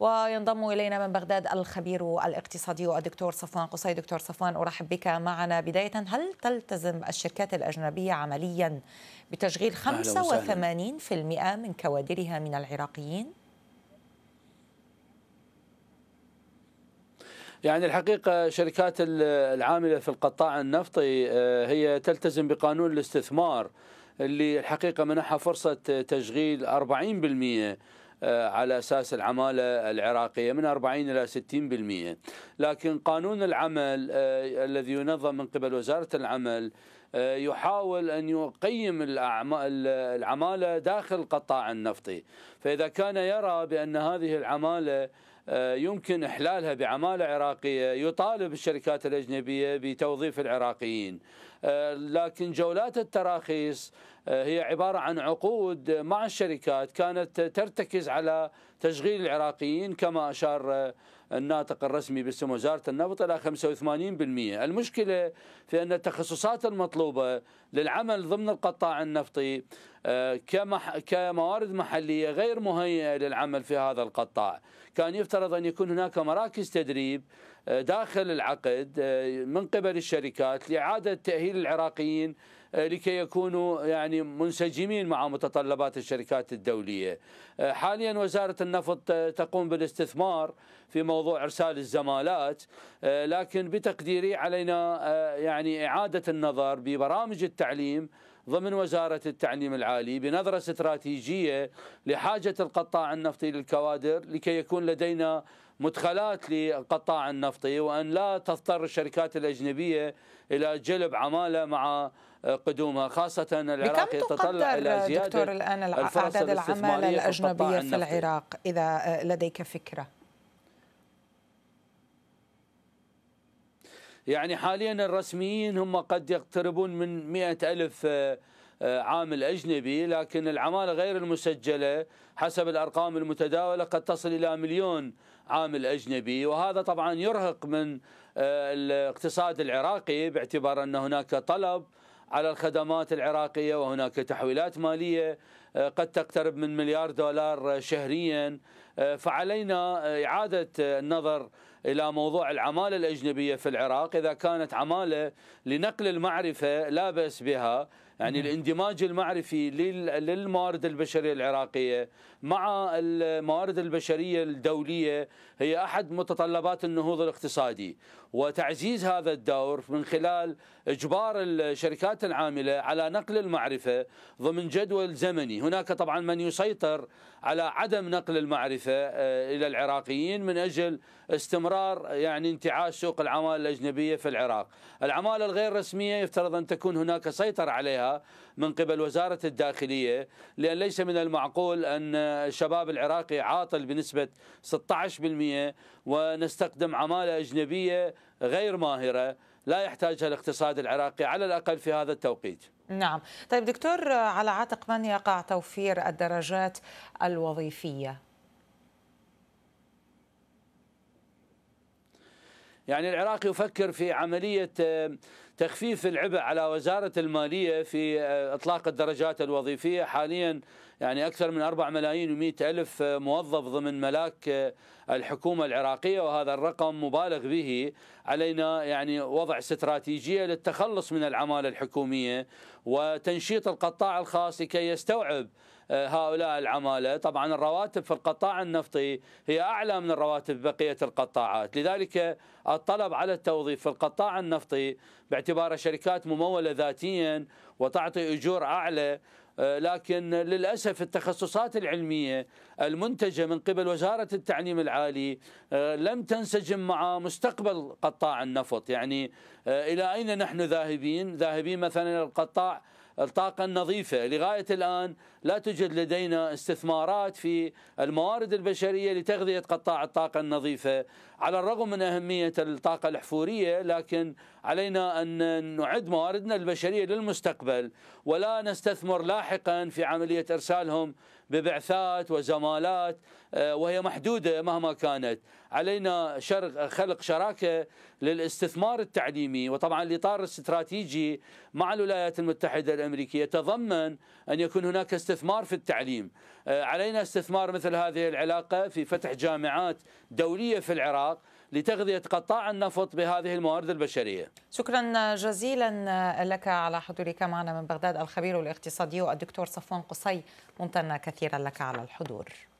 وينضم إلينا من بغداد الخبير الاقتصادي الدكتور صفوان قصي دكتور صفوان أرحب بك معنا بداية هل تلتزم الشركات الأجنبية عمليا بتشغيل 85% من كوادرها من العراقيين؟ يعني الحقيقة شركات العاملة في القطاع النفطي آه، هي تلتزم بقانون الاستثمار اللي الحقيقة منحها فرصة تشغيل 40% آه، على أساس العمالة العراقية من 40 إلى 60% لكن قانون العمل آه، الذي ينظم من قبل وزارة العمل آه، يحاول أن يقيم العمالة داخل القطاع النفطي فإذا كان يرى بأن هذه العمالة آه، يمكن إحلالها بعمالة عراقية يطالب الشركات الأجنبية بتوظيف العراقيين آه، لكن جولات التراخيص آه، هي عبارة عن عقود مع الشركات كانت ترتكز على تشغيل العراقيين كما أشار الناطق الرسمي باسم وزارة النفط إلى 85% المشكلة في أن التخصصات المطلوبة للعمل ضمن القطاع النفطي آه، كموارد محلية غير مهيئة للعمل في هذا القطاع كان يفترض أن يكون هناك مراكز تدريب آه، داخل العقد آه، من قبل الشركات لإعادة تأهيل العراقيين آه، لكي يكونوا يعني منسجمين مع متطلبات الشركات الدولية آه، حاليا وزارة النفط آه، تقوم بالاستثمار في موضوع إرسال الزمالات لكن بتقديري علينا يعني إعادة النظر ببرامج التعليم ضمن وزارة التعليم العالي بنظرة استراتيجية لحاجة القطاع النفطي للكوادر لكي يكون لدينا مدخلات للقطاع النفطي وأن لا تضطر الشركات الأجنبية إلى جلب عمالة مع آه، قدومها خاصة العراق يتطلع إلى زيادة دكتور الآن أعداد العمالة الأجنبية في, في العراق إذا آه، لديك فكرة يعني حاليا الرسميين هم قد يقتربون من مئة ألف آه، عامل أجنبي لكن العمالة غير المسجلة حسب الأرقام المتداولة قد تصل إلى مليون عامل أجنبي وهذا طبعا يرهق من آه، الاقتصاد العراقي باعتبار أن هناك طلب على الخدمات العراقية وهناك تحويلات مالية آه، قد تقترب من مليار دولار شهريا آه، فعلينا إعادة النظر إلى موضوع العمالة الأجنبية في العراق إذا كانت عمالة لنقل المعرفة لا بأس بها يعني نعم. الاندماج المعرفي للموارد البشريه العراقيه مع الموارد البشريه الدوليه هي احد متطلبات النهوض الاقتصادي وتعزيز هذا الدور من خلال اجبار الشركات العامله على نقل المعرفه ضمن جدول زمني هناك طبعا من يسيطر على عدم نقل المعرفة آه، إلى العراقيين من أجل استمرار يعني انتعاش سوق العمالة الأجنبية في العراق العمالة الغير رسمية يفترض أن تكون هناك سيطرة عليها من قبل وزارة الداخلية لأن ليس من المعقول أن الشباب العراقي عاطل بنسبة 16% ونستخدم عمالة أجنبية غير ماهرة لا يحتاجها الاقتصاد العراقي على الأقل في هذا التوقيت نعم طيب دكتور على عاتق من يقع توفير الدرجات الوظيفية يعني العراق يفكر في عملية آه، تخفيف العبء على وزارة المالية في آه، إطلاق الدرجات الوظيفية حاليا يعني أكثر من 4 ملايين و ألف آه، موظف ضمن ملاك الحكومة العراقية وهذا الرقم مبالغ به علينا يعني وضع استراتيجية للتخلص من العمالة الحكومية وتنشيط القطاع الخاص لكي يستوعب هؤلاء العمالة طبعا الرواتب في القطاع النفطي هي أعلى من الرواتب بقية القطاعات لذلك الطلب على التوظيف في القطاع النفطي باعتبار شركات ممولة ذاتيا وتعطي أجور أعلى لكن للاسف التخصصات العلميه المنتجه من قبل وزاره التعليم العالي آه، لم تنسجم مع مستقبل قطاع النفط، يعني آه، الى اين نحن ذاهبين؟ ذاهبين مثلا القطاع الطاقة النظيفة لغاية الآن لا توجد لدينا استثمارات في الموارد البشرية لتغذية قطاع الطاقة النظيفة على الرغم من أهمية الطاقة الحفورية لكن علينا أن نعد مواردنا البشرية للمستقبل ولا نستثمر لاحقا في عملية إرسالهم ببعثات وزمالات آه، وهي محدودة مهما كانت علينا خلق شراكة للاستثمار التعليمي وطبعا الإطار الاستراتيجي مع الولايات المتحدة الأمريكية يتضمن أن يكون هناك استثمار في التعليم آه، علينا استثمار مثل هذه العلاقة في فتح جامعات دولية في العراق لتغذية قطاع النفط بهذه الموارد البشرية شكرا جزيلا لك على حضورك معنا من بغداد الخبير الاقتصادي الدكتور صفوان قصي ممتنة كثيرا لك على الحضور